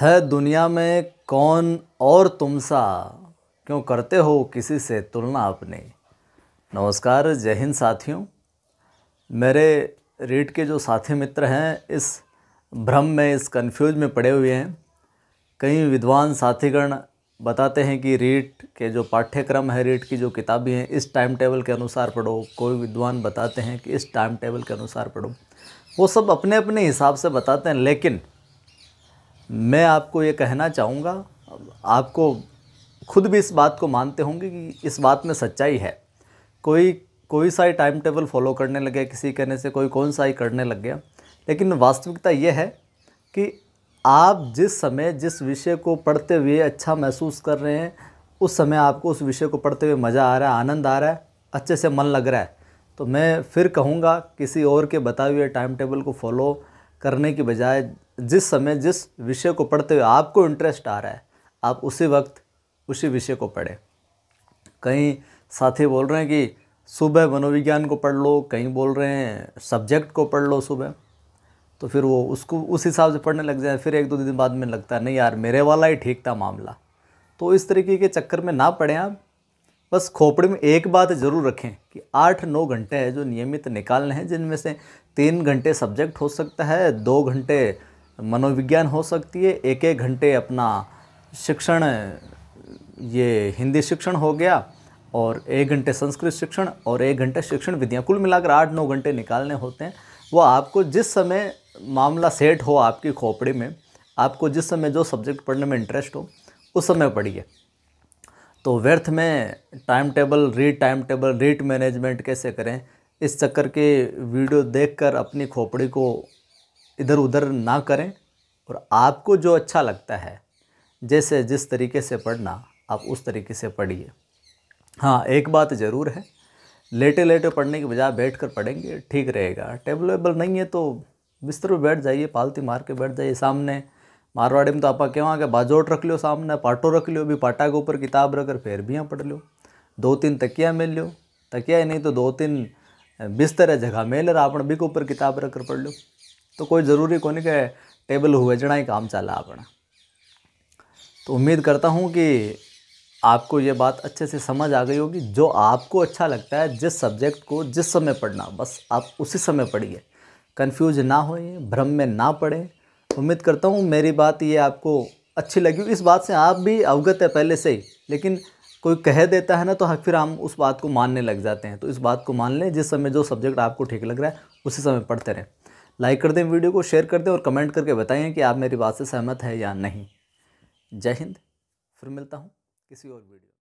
है दुनिया में कौन और तुम सा क्यों करते हो किसी से तुलना अपने नमस्कार जय हिंद साथियों मेरे रीड के जो साथी मित्र हैं इस भ्रम में इस कन्फ्यूज में पड़े हुए हैं कई विद्वान साथीगण बताते हैं कि रीट के जो पाठ्यक्रम है रीट की जो किताबें हैं इस टाइम टेबल के अनुसार पढ़ो कोई विद्वान बताते हैं कि इस टाइम टेबल के अनुसार पढ़ो वो सब अपने अपने हिसाब से बताते हैं लेकिन मैं आपको ये कहना चाहूँगा आपको खुद भी इस बात को मानते होंगे कि इस बात में सच्चाई है कोई कोई सा ही टाइम टेबल फॉलो करने लगे किसी कहने से कोई कौन सा ही करने लग गया लेकिन वास्तविकता ये है कि आप जिस समय जिस विषय को पढ़ते हुए अच्छा महसूस कर रहे हैं उस समय आपको उस विषय को पढ़ते हुए मज़ा आ रहा है आनंद आ रहा है अच्छे से मन लग रहा है तो मैं फिर कहूँगा किसी और के बताए हुए टाइम टेबल को फॉलो करने की बजाय जिस समय जिस विषय को पढ़ते हुए आपको इंटरेस्ट आ रहा है आप उसी वक्त उसी विषय को पढ़ें कहीं साथी बोल रहे हैं कि सुबह मनोविज्ञान को पढ़ लो कहीं बोल रहे हैं सब्जेक्ट को पढ़ लो सुबह तो फिर वो उसको उस हिसाब से पढ़ने लग जाए फिर एक दो दिन बाद में लगता है नहीं यार मेरे वाला ही ठीक था मामला तो इस तरीके के चक्कर में ना पढ़ें आप बस खोपड़ी में एक बात ज़रूर रखें कि आठ नौ घंटे हैं जो नियमित निकालने हैं जिनमें से तीन घंटे सब्जेक्ट हो सकता है दो घंटे मनोविज्ञान हो सकती है एक एक घंटे अपना शिक्षण ये हिंदी शिक्षण हो गया और एक घंटे संस्कृत शिक्षण और एक घंटे शिक्षण विधियाँ कुल मिलाकर आठ नौ घंटे निकालने होते हैं वो आपको जिस समय मामला सेट हो आपकी खोपड़ी में आपको जिस समय जो सब्जेक्ट पढ़ने में इंटरेस्ट हो उस समय पढ़िए तो व्यर्थ में टाइम टेबल री टाइम टेबल रीट मैनेजमेंट कैसे करें इस चक्कर के वीडियो देखकर अपनी खोपड़ी को इधर उधर ना करें और आपको जो अच्छा लगता है जैसे जिस तरीके से पढ़ना आप उस तरीके से पढ़िए हाँ एक बात ज़रूर है लेटे लेटे पढ़ने के बजाय बैठ कर पढ़ेंगे ठीक रहेगा टेबल वेबल नहीं है तो बिस्तर पर बैठ जाइए पालती मार के बैठ जाइए सामने मारवाड़ी में तो आप कहवा कि बाजोट रख लियो सामने पाटो रख लियो भी पाटा के ऊपर किताब रख कर फिर भी यहाँ पढ़ लो दो तीन तकिया मिल लियो तकिया ही नहीं तो दो तीन बिस्तर है जगह मेल रहा आप बिक के ऊपर किताब रख कर पढ़ लो तो कोई ज़रूरी को नहीं कि टेबल हुए जना ही काम चला अपना तो उम्मीद करता हूँ कि आपको ये बात अच्छे से समझ आ गई होगी जो आपको अच्छा लगता है जिस सब्जेक्ट को जिस समय पढ़ना बस आप उसी समय पढ़िए कन्फ्यूज ना होइए भ्रम में ना पढ़ें उम्मीद करता हूँ मेरी बात ये आपको अच्छी लगी इस बात से आप भी अवगत है पहले से ही लेकिन कोई कह देता है ना तो फिर हम उस बात को मानने लग जाते हैं तो इस बात को मान लें जिस समय जो सब्जेक्ट आपको ठीक लग रहा है उसी समय पढ़ते रहें लाइक कर दें वीडियो को शेयर कर दें और कमेंट करके बताएं कि आप मेरी बात से सहमत है या नहीं जय हिंद फिर मिलता हूँ किसी और वीडियो